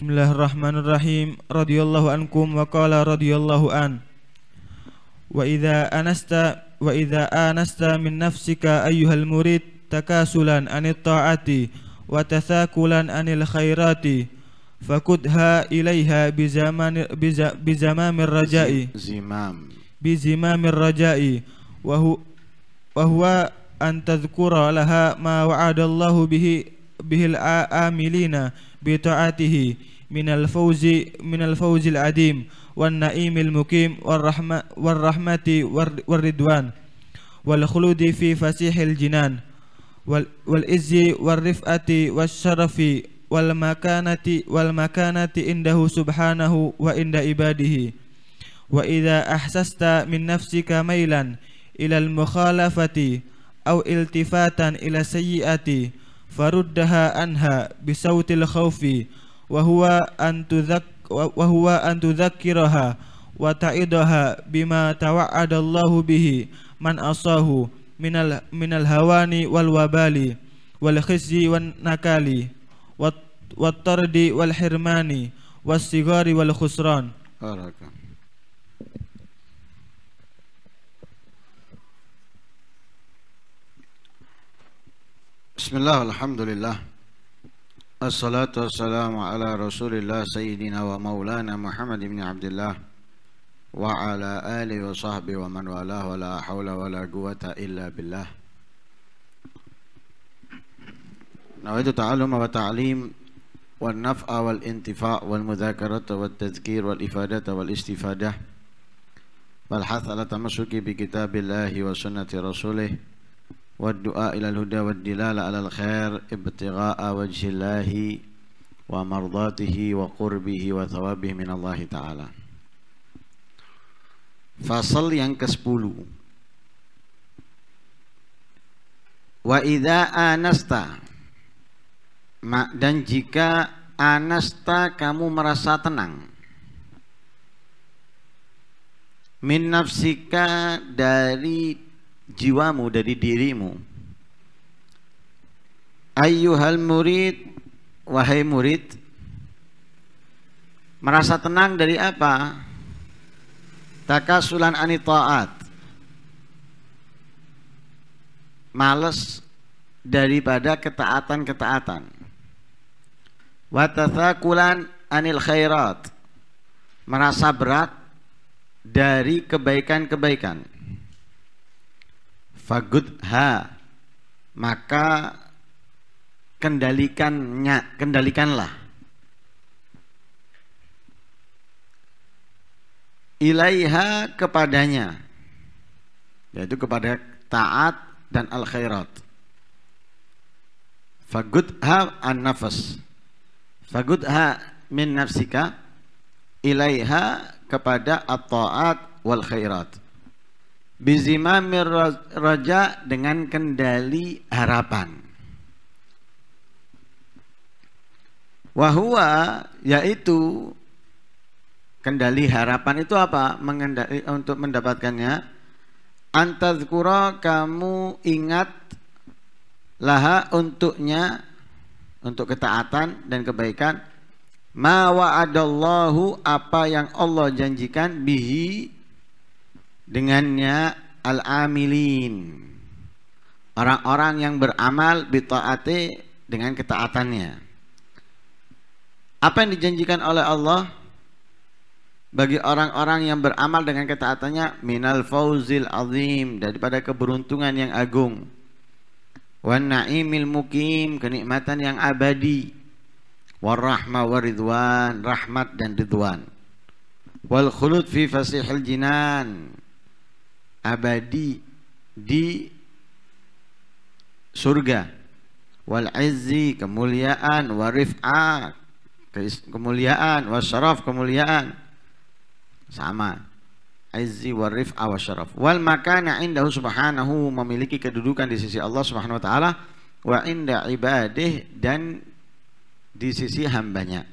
Bismillahirrahmanirrahim radhiyallahu ankum wa qala radhiyallahu an Wa idza anasta wa idza anasta min nafsika ayyuhal murid takasulan anit ta'ati wa tathakulan anil khairati fakudha ilaiha bizaman biza, bizamamir raja'i zimam bizimamir raja'i wa wa huwa an tadhkura laha ma wa'adallahu bihi bihil amilina bi ta'atihi من الفوز من الفوز العديم والنعيم المقيم والرحمة والرحمة والردوان والخلود في فسيح الجنان والعز والرفعة والشرف والمكانة والمكانة عنده سبحانه وعند عباده وإذا أحسست من نفسك ميلا إلى المخالفة أو التفاتا إلى السيئة فردها عنها بصوت الخوف وهو أن تذك وهو أن تذكرها وتعدها بما توعد الله به من أصاه من من الهوان والوبال والخزي والنكال والطرد والحرمان والصغار والخسران بارك بسم الله والحمد لله الصلاة والسلام على رسول الله سيدنا ومولانا محمد بن عبد الله وعلى آله وصحبه ومن والاه ولا حول ولا قوة إلا بالله نويت تعلم وتعليم والنفع والانتفاع والمذاكرة والتذكير والإفادة والاستفادة والحث على التمسك بكتاب الله وسنة رسوله والدعاء إلى الهدى والدلالة على الخير ابتغاء وجه الله ومرضاته وقربه وثوابه من الله تعالى Fasal yang ke-10 Wa idza anasta dan jika anasta kamu merasa tenang min nafsika dari jiwamu dari dirimu ayyuhal murid wahai murid merasa tenang dari apa takasulan taat males daripada ketaatan-ketaatan watathakulan anil khairat merasa berat dari kebaikan-kebaikan fagudha maka kendalikannya kendalikanlah ilaiha kepadanya yaitu kepada taat dan al khairat fagudha an nafas fagudha min nafsika ilaiha kepada at taat wal khairat Bizimamir raja dengan kendali harapan. Wahua yaitu kendali harapan itu apa? Mengendali eh, untuk mendapatkannya antazkura kamu ingat laha untuknya untuk ketaatan dan kebaikan ma wa'adallahu apa yang Allah janjikan bihi dengannya al-amilin orang-orang yang beramal bitaati dengan ketaatannya apa yang dijanjikan oleh Allah bagi orang-orang yang beramal dengan ketaatannya minal fauzil azim daripada keberuntungan yang agung wan naimil mukim kenikmatan yang abadi warahma waridwan rahmat dan ridwan wal khulud fi fasihil jinan abadi di surga wal izzi kemuliaan warif'a kemuliaan wasyaraf kemuliaan sama izzi warif'a wasyaraf wal makana indahu subhanahu memiliki kedudukan di sisi Allah subhanahu wa taala wa inda ibadih dan di sisi hambanya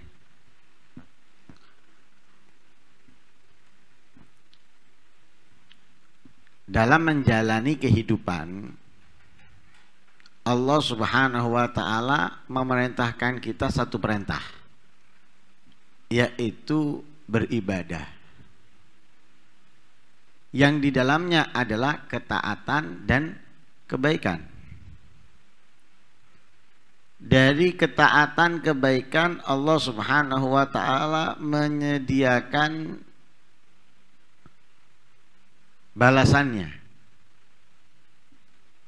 dalam menjalani kehidupan Allah Subhanahu wa taala memerintahkan kita satu perintah yaitu beribadah yang di dalamnya adalah ketaatan dan kebaikan. Dari ketaatan kebaikan Allah Subhanahu wa taala menyediakan balasannya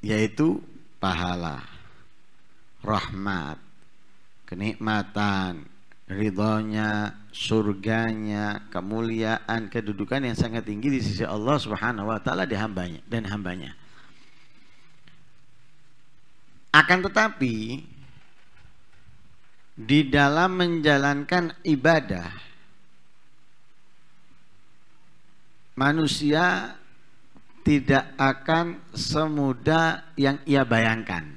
yaitu pahala rahmat kenikmatan ridhonya surganya kemuliaan kedudukan yang sangat tinggi di sisi Allah subhanahu wa ta'ala di hambanya dan hambanya akan tetapi di dalam menjalankan ibadah manusia tidak akan semudah yang ia bayangkan.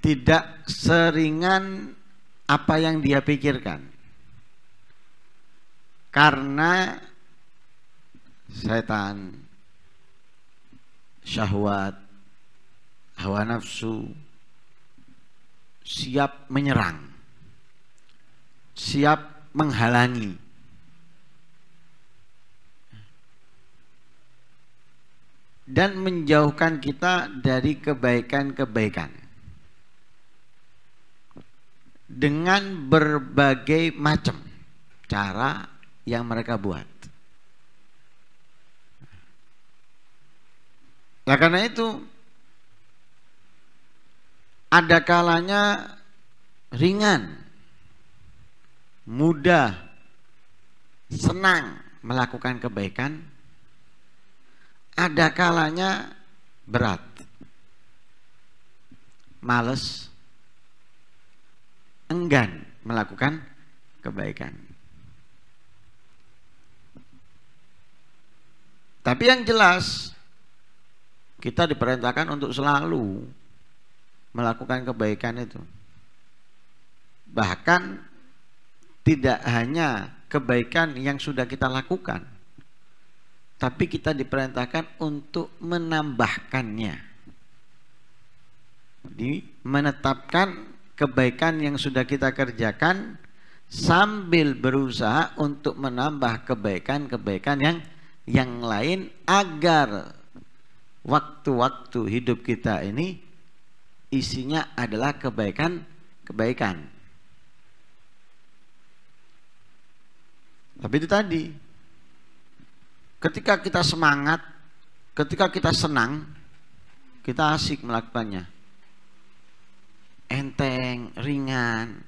Tidak seringan apa yang dia pikirkan. Karena setan, syahwat, hawa nafsu siap menyerang, siap menghalangi dan menjauhkan kita dari kebaikan-kebaikan dengan berbagai macam cara yang mereka buat. Nah, karena itu ada kalanya ringan, mudah, senang melakukan kebaikan ada kalanya berat males enggan melakukan kebaikan tapi yang jelas kita diperintahkan untuk selalu melakukan kebaikan itu bahkan tidak hanya kebaikan yang sudah kita lakukan tapi kita diperintahkan untuk menambahkannya jadi menetapkan kebaikan yang sudah kita kerjakan sambil berusaha untuk menambah kebaikan-kebaikan yang yang lain agar waktu-waktu hidup kita ini isinya adalah kebaikan-kebaikan. Tapi itu tadi, Ketika kita semangat, ketika kita senang, kita asik melakukannya. Enteng, ringan,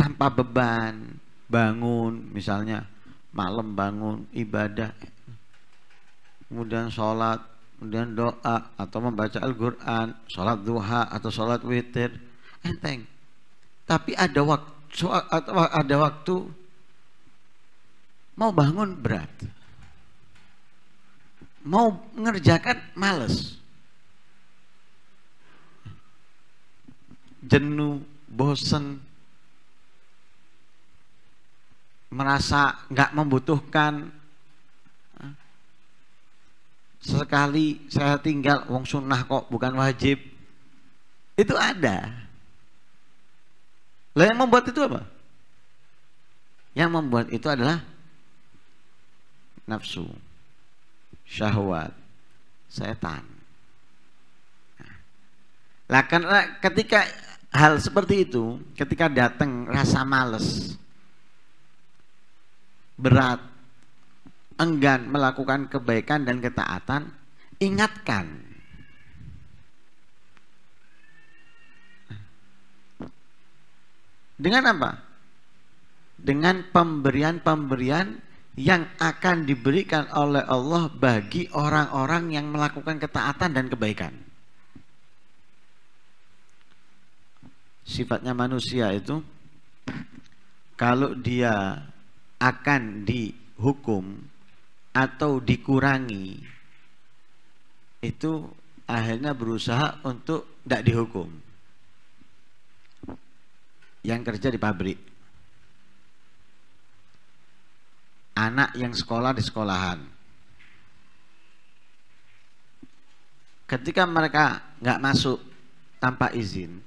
tanpa beban, bangun misalnya malam bangun ibadah kemudian sholat kemudian doa atau membaca Al-Quran sholat duha atau sholat witir enteng tapi ada waktu ada waktu Mau bangun berat. Mau mengerjakan males. Jenuh, bosen, merasa nggak membutuhkan sekali saya tinggal wong sunnah kok bukan wajib itu ada lah yang membuat itu apa? Yang membuat itu adalah nafsu syahwat setan nah. lah karena ketika hal seperti itu ketika datang rasa males berat enggan melakukan kebaikan dan ketaatan ingatkan dengan apa dengan pemberian-pemberian yang akan diberikan oleh Allah bagi orang-orang yang melakukan ketaatan dan kebaikan. Sifatnya manusia itu kalau dia akan dihukum atau dikurangi itu akhirnya berusaha untuk tidak dihukum. Yang kerja di pabrik anak yang sekolah di sekolahan. Ketika mereka nggak masuk tanpa izin,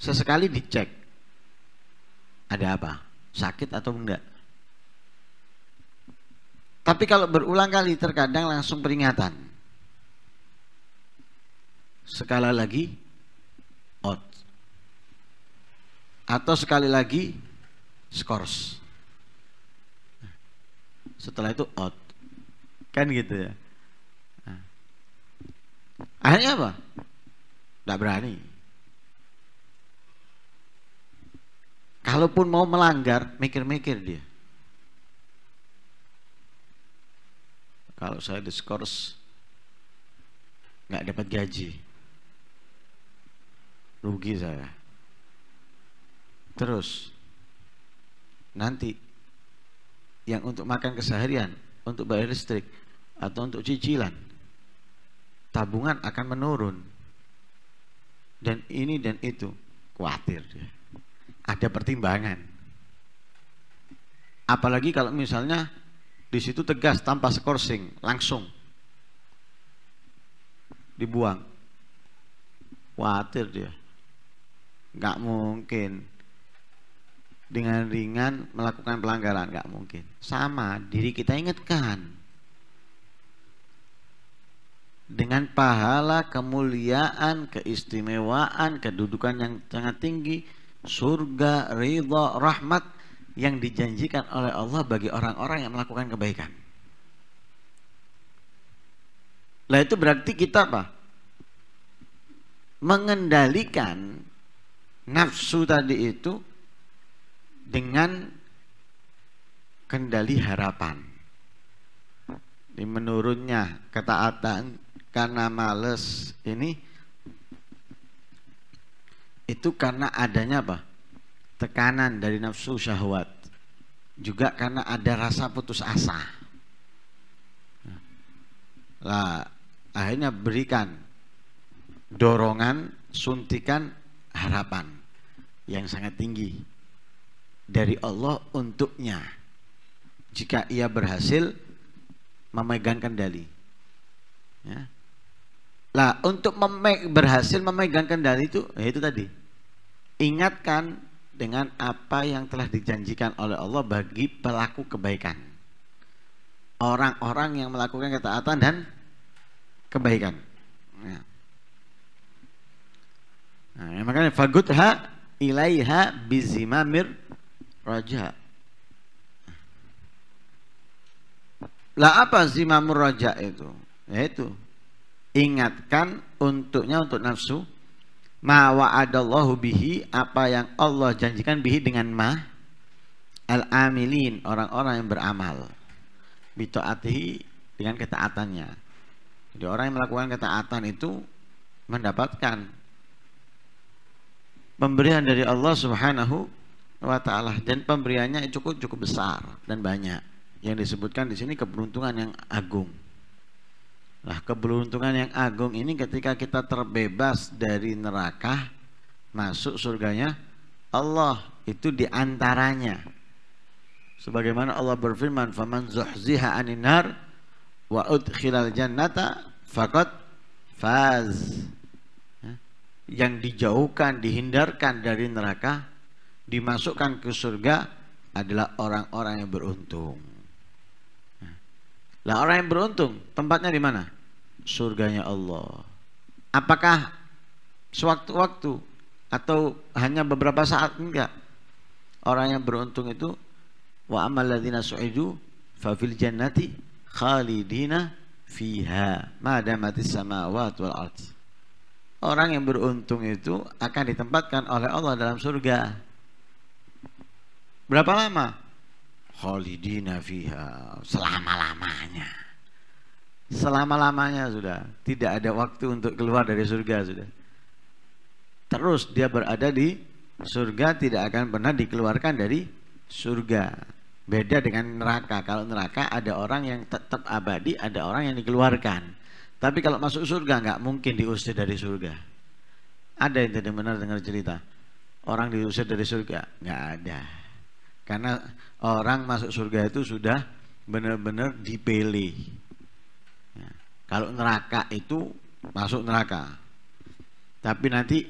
sesekali dicek ada apa, sakit atau enggak. Tapi kalau berulang kali terkadang langsung peringatan. Sekali lagi out atau sekali lagi scores. Setelah itu out. Kan gitu ya. Nah. Akhirnya apa? Tidak berani. Kalaupun mau melanggar, mikir-mikir dia. Kalau saya diskors nggak dapat gaji, rugi saya. Terus nanti yang untuk makan keseharian, untuk bayar listrik atau untuk cicilan, tabungan akan menurun. Dan ini dan itu khawatir dia. Ada pertimbangan. Apalagi kalau misalnya di situ tegas tanpa skorsing langsung dibuang khawatir dia Gak mungkin dengan ringan melakukan pelanggaran nggak mungkin sama diri kita ingatkan dengan pahala kemuliaan keistimewaan kedudukan yang sangat tinggi surga ridho rahmat yang dijanjikan oleh Allah bagi orang-orang yang melakukan kebaikan lah itu berarti kita apa mengendalikan nafsu tadi itu dengan kendali harapan. Di menurunnya ketaatan karena males ini itu karena adanya apa? Tekanan dari nafsu syahwat. Juga karena ada rasa putus asa. Lah, akhirnya berikan dorongan, suntikan harapan yang sangat tinggi dari Allah untuknya jika ia berhasil memegang kendali. Ya. Lah untuk meme berhasil memegang kendali itu, ya itu tadi ingatkan dengan apa yang telah dijanjikan oleh Allah bagi pelaku kebaikan. Orang-orang yang melakukan ketaatan dan kebaikan. Ya. Nah, makanya fagutha ilaiha bizimamir raja. Lah apa zimamur raja itu? Yaitu ingatkan untuknya untuk nafsu ma wa'adallahu bihi apa yang Allah janjikan bihi dengan ma al-amilin orang-orang yang beramal bito'atihi dengan ketaatannya. Jadi orang yang melakukan ketaatan itu mendapatkan pemberian dari Allah Subhanahu wa taala dan pemberiannya cukup cukup besar dan banyak. Yang disebutkan di sini keberuntungan yang agung. Nah, keberuntungan yang agung ini ketika kita terbebas dari neraka masuk surganya Allah itu diantaranya sebagaimana Allah berfirman faman zuhziha anin nar wa udkhilal jannata fakat faz ya. yang dijauhkan dihindarkan dari neraka dimasukkan ke surga adalah orang-orang yang beruntung. Lah orang yang beruntung tempatnya di mana? Surganya Allah. Apakah sewaktu-waktu atau hanya beberapa saat enggak? Orang yang beruntung itu wa amal ladzina su'idu fa fil jannati khalidina fiha ma damatis samawati wal ardh. Orang yang beruntung itu akan ditempatkan oleh Allah dalam surga Berapa lama? Khalidina fiha selama-lamanya. Selama-lamanya sudah, tidak ada waktu untuk keluar dari surga sudah. Terus dia berada di surga tidak akan pernah dikeluarkan dari surga. Beda dengan neraka. Kalau neraka ada orang yang tetap abadi, ada orang yang dikeluarkan. Tapi kalau masuk surga nggak mungkin diusir dari surga. Ada yang tidak benar dengar cerita orang diusir dari surga? Nggak ada. Karena orang masuk surga itu sudah benar-benar dipilih. Ya. Kalau neraka itu masuk neraka. Tapi nanti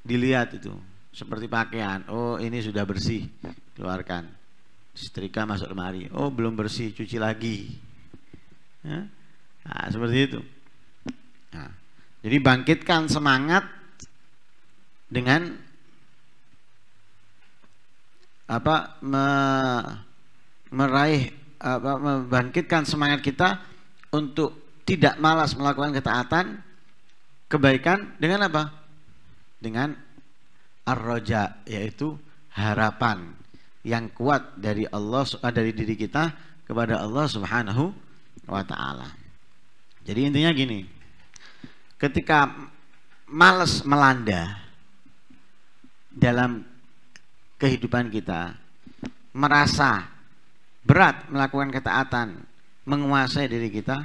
dilihat itu seperti pakaian. Oh, ini sudah bersih, keluarkan. Setrika masuk lemari. Oh, belum bersih, cuci lagi. Ya. Nah, seperti itu. Nah, jadi bangkitkan semangat dengan apa me, meraih apa membangkitkan semangat kita untuk tidak malas melakukan ketaatan kebaikan dengan apa? Dengan arroja yaitu harapan yang kuat dari Allah eh, dari diri kita kepada Allah Subhanahu wa taala. Jadi intinya gini. Ketika malas melanda dalam kehidupan kita merasa berat melakukan ketaatan menguasai diri kita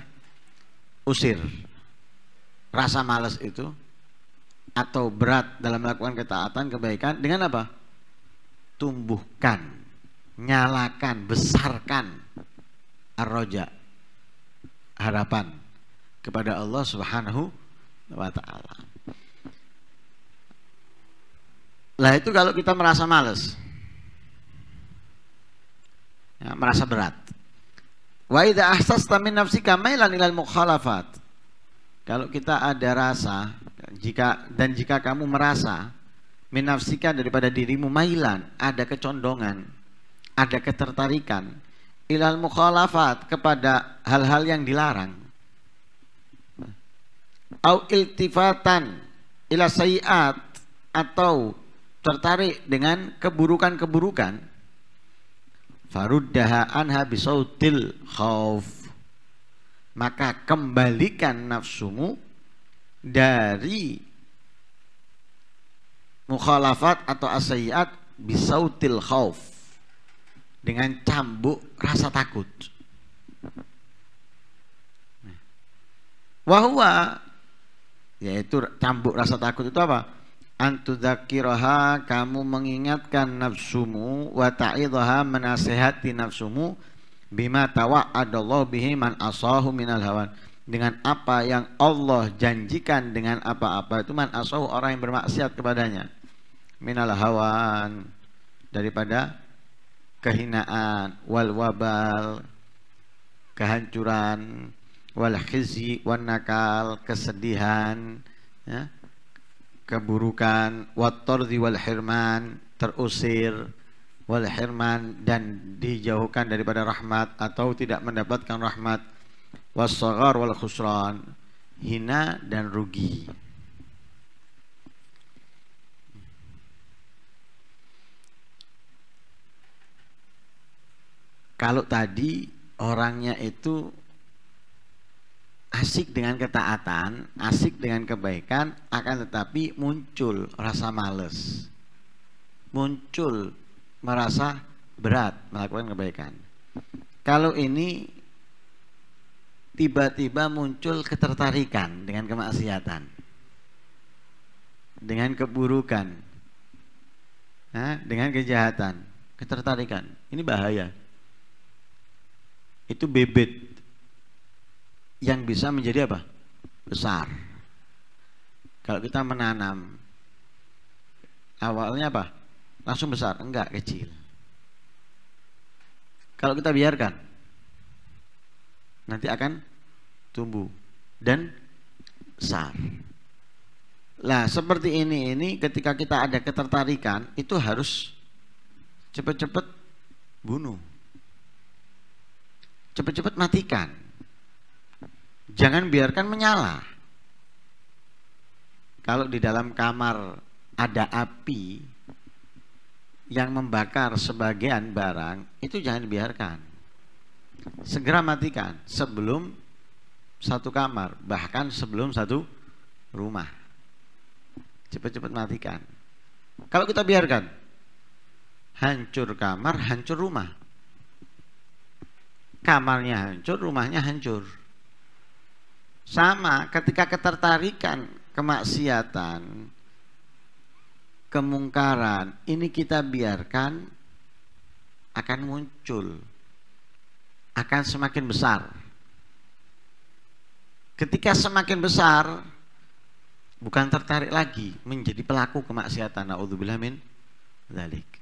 usir rasa malas itu atau berat dalam melakukan ketaatan kebaikan dengan apa tumbuhkan nyalakan besarkan arroja harapan kepada Allah Subhanahu wa taala Lah itu kalau kita merasa males. Ya, merasa berat. Wa idza ahsasta min nafsika mailan ilal mukhalafat. Kalau kita ada rasa jika dan jika kamu merasa min daripada dirimu mailan, ada kecondongan, ada ketertarikan ilal mukhalafat kepada hal-hal yang dilarang. Au iltifatan ila sayiat atau tertarik dengan keburukan-keburukan farudaha anha bisautil khauf maka kembalikan nafsumu dari mukhalafat atau asyiat bisautil khauf dengan cambuk rasa takut wahwa yaitu cambuk rasa takut itu apa antudakiraha kamu mengingatkan nafsumu wa ta'idhaha menasehati nafsumu bima tawa'adallahu bihi man asahu minal hawan dengan apa yang Allah janjikan dengan apa-apa itu man asahu orang yang bermaksiat kepadanya minal hawan daripada kehinaan wal wabal kehancuran wal khizi wan nakal kesedihan ya keburukan wator wal herman terusir wal herman dan dijauhkan daripada rahmat atau tidak mendapatkan rahmat wasagar wal khusran hina dan rugi kalau tadi orangnya itu asik dengan ketaatan, asik dengan kebaikan, akan tetapi muncul rasa males. Muncul merasa berat melakukan kebaikan. Kalau ini tiba-tiba muncul ketertarikan dengan kemaksiatan, dengan keburukan, dengan kejahatan, ketertarikan. Ini bahaya. Itu bebet yang bisa menjadi apa? Besar. Kalau kita menanam awalnya apa? Langsung besar, enggak kecil. Kalau kita biarkan nanti akan tumbuh dan besar. Lah, seperti ini ini ketika kita ada ketertarikan itu harus cepat-cepat bunuh. Cepat-cepat matikan Jangan biarkan menyala. Kalau di dalam kamar ada api yang membakar sebagian barang, itu jangan dibiarkan. Segera matikan sebelum satu kamar, bahkan sebelum satu rumah. Cepat-cepat matikan. Kalau kita biarkan, hancur kamar, hancur rumah. Kamarnya hancur, rumahnya hancur. Sama ketika ketertarikan kemaksiatan, kemungkaran, ini kita biarkan akan muncul, akan semakin besar. Ketika semakin besar, bukan tertarik lagi menjadi pelaku kemaksiatan. Naudzubillah min dzalik.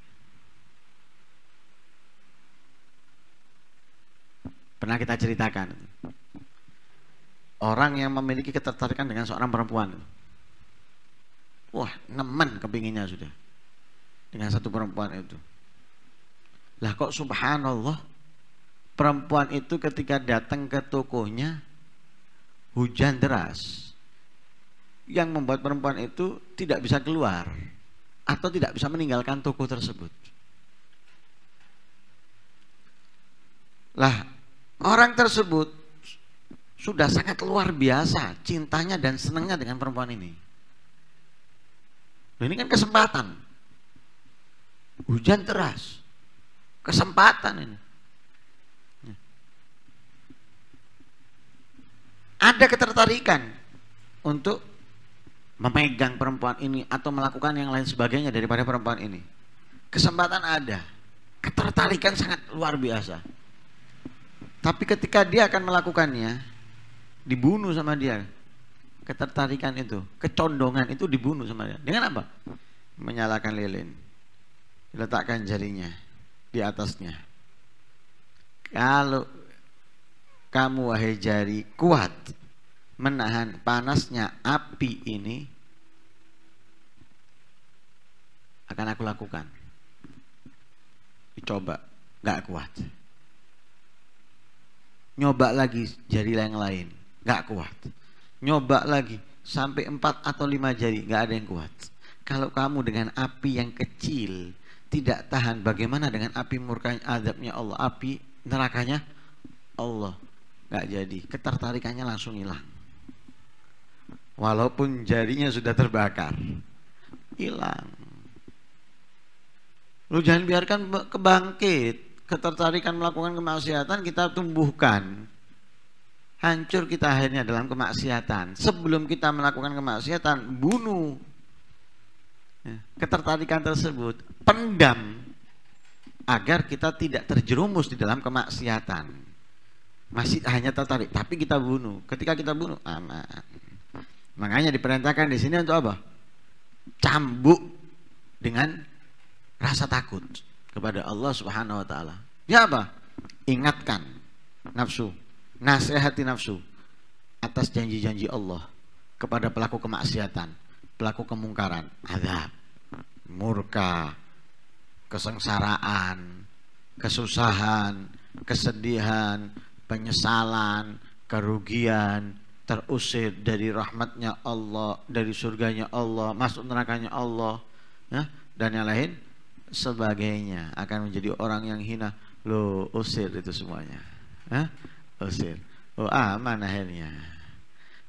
pernah kita ceritakan orang yang memiliki ketertarikan dengan seorang perempuan. Wah, nemen kepinginnya sudah. Dengan satu perempuan itu. Lah kok subhanallah. Perempuan itu ketika datang ke tokonya hujan deras. Yang membuat perempuan itu tidak bisa keluar atau tidak bisa meninggalkan toko tersebut. Lah, orang tersebut sudah sangat luar biasa cintanya dan senangnya dengan perempuan ini. Nah, ini kan kesempatan. Hujan teras Kesempatan ini. Ada ketertarikan untuk memegang perempuan ini atau melakukan yang lain sebagainya daripada perempuan ini. Kesempatan ada. Ketertarikan sangat luar biasa. Tapi ketika dia akan melakukannya, dibunuh sama dia ketertarikan itu kecondongan itu dibunuh sama dia dengan apa menyalakan lilin diletakkan jarinya di atasnya kalau kamu wahai jari kuat menahan panasnya api ini akan aku lakukan dicoba nggak kuat nyoba lagi jari yang lain nggak kuat. Nyoba lagi sampai empat atau lima jari, nggak ada yang kuat. Kalau kamu dengan api yang kecil tidak tahan, bagaimana dengan api murkanya azabnya Allah, api nerakanya Allah? Nggak jadi, ketertarikannya langsung hilang. Walaupun jarinya sudah terbakar, hilang. Lu jangan biarkan kebangkit, ketertarikan melakukan kemaksiatan kita tumbuhkan hancur kita akhirnya dalam kemaksiatan sebelum kita melakukan kemaksiatan bunuh ya, ketertarikan tersebut pendam agar kita tidak terjerumus di dalam kemaksiatan masih hanya tertarik tapi kita bunuh ketika kita bunuh aman makanya diperintahkan di sini untuk apa cambuk dengan rasa takut kepada Allah Subhanahu wa taala. Ya apa? Ingatkan nafsu nasihati nafsu atas janji-janji Allah kepada pelaku kemaksiatan, pelaku kemungkaran, azab, murka, kesengsaraan, kesusahan, kesedihan, penyesalan, kerugian, terusir dari rahmatnya Allah, dari surganya Allah, masuk nerakanya Allah, ya, dan yang lain sebagainya akan menjadi orang yang hina lo usir itu semuanya. Ya usir. Oh, aman akhirnya.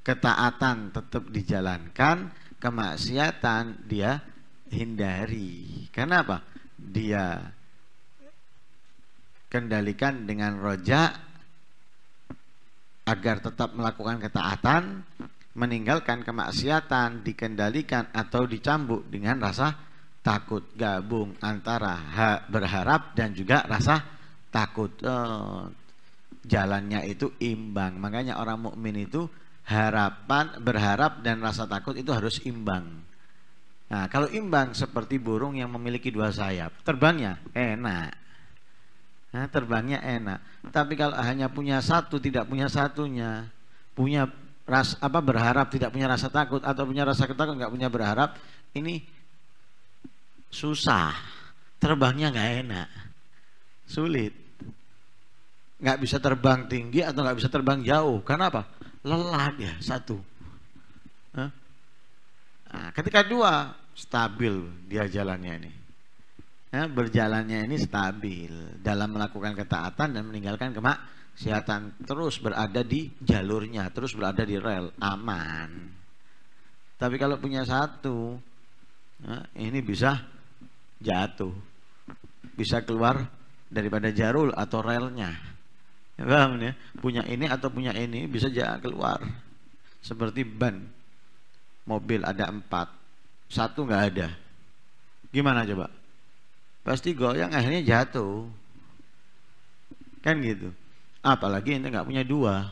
Ketaatan tetap dijalankan, kemaksiatan dia hindari. Kenapa? Dia kendalikan dengan rojak agar tetap melakukan ketaatan, meninggalkan kemaksiatan, dikendalikan atau dicambuk dengan rasa takut gabung antara berharap dan juga rasa takut. Oh, jalannya itu imbang. Makanya orang mukmin itu harapan, berharap dan rasa takut itu harus imbang. Nah, kalau imbang seperti burung yang memiliki dua sayap, terbangnya enak. Nah, terbangnya enak. Tapi kalau hanya punya satu, tidak punya satunya, punya ras apa berharap tidak punya rasa takut atau punya rasa ketakut nggak punya berharap, ini susah. Terbangnya nggak enak, sulit nggak bisa terbang tinggi atau nggak bisa terbang jauh. Karena apa? Lelah dia satu. Nah, ketika dua stabil dia jalannya ini. Ya, berjalannya ini stabil dalam melakukan ketaatan dan meninggalkan kemak kemaksiatan terus berada di jalurnya terus berada di rel aman tapi kalau punya satu ya, ini bisa jatuh bisa keluar daripada jarul atau relnya ya, paham ya punya ini atau punya ini bisa jalan keluar seperti ban mobil ada empat satu nggak ada gimana coba pasti goyang akhirnya jatuh kan gitu apalagi ini nggak punya dua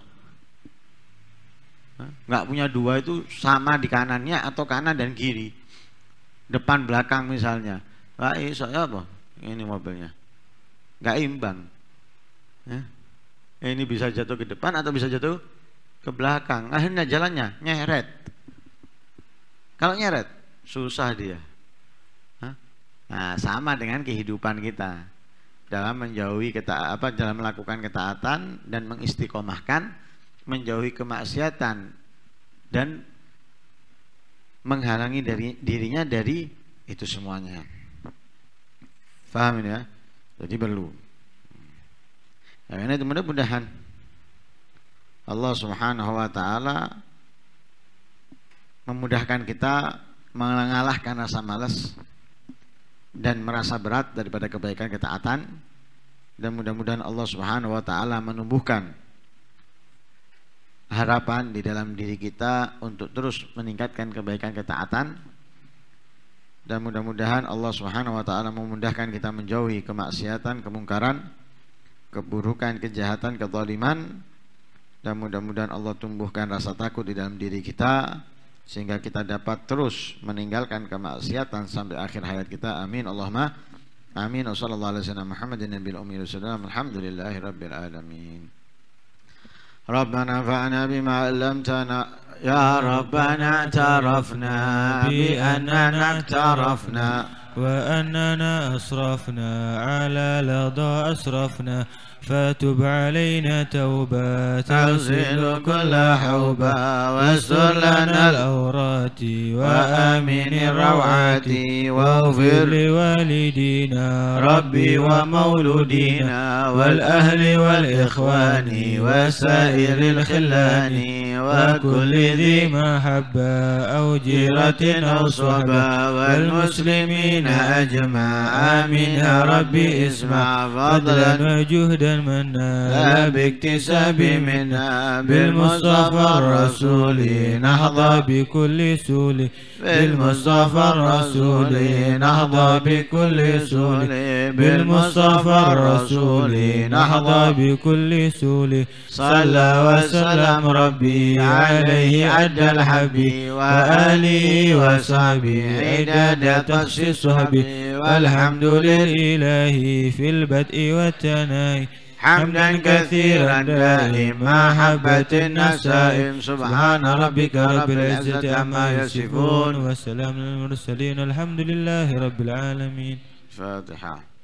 nggak punya dua itu sama di kanannya atau kanan dan kiri depan belakang misalnya Wah, eh, soalnya apa ini mobilnya nggak imbang Eh, ini bisa jatuh ke depan atau bisa jatuh ke belakang akhirnya jalannya nyeret kalau nyeret susah dia nah sama dengan kehidupan kita dalam menjauhi keta apa dalam melakukan ketaatan dan mengistiqomahkan menjauhi kemaksiatan dan menghalangi dari dirinya dari itu semuanya. Faham ya? Jadi perlu. Karena itu mudah-mudahan Allah Subhanahu wa taala memudahkan kita mengalahkan rasa malas dan merasa berat daripada kebaikan ketaatan dan mudah-mudahan Allah Subhanahu wa taala menumbuhkan harapan di dalam diri kita untuk terus meningkatkan kebaikan ketaatan dan mudah-mudahan Allah Subhanahu wa taala memudahkan kita menjauhi kemaksiatan, kemungkaran keburukan, kejahatan, ketoliman dan mudah-mudahan Allah tumbuhkan rasa takut di dalam diri kita sehingga kita dapat terus meninggalkan kemaksiatan sampai akhir hayat kita. Amin. Allahumma amin. Wassallallahu alaihi wasallam Muhammadin nabiyil ummi wasallam. Alhamdulillahirabbil alamin. ربنا فعنا بما علمتنا يا ربنا اعترفنا بأننا اعترفنا وأننا أسرفنا على لظى أسرفنا فتب علينا توبة تغسل كل حوبة واستر لنا الأورات وآمن الروعات واغفر لوالدينا ربي ومولودينا والأهل والإخوان وسائر الخلان وكل ذي محبة أو جيرة أو صحبة والمسلمين أجمع آمين يا ربي اسمع فضلا وجهدا المنى باكتساب منا بالمصطفى الرسول نحظى بكل سول بالمصطفى الرسول نحظى بكل سول بالمصطفى الرسول نحظى بكل سول صلى وسلم ربي عليه عد الحبي وآله وصحبه عدد تخشي صحبي والحمد لله في البدء والتناي حمدا كثيرا دائما محبة النسائم سبحان ربك رب العزة عما يصفون وسلام للمرسلين الحمد لله رب العالمين فاتحة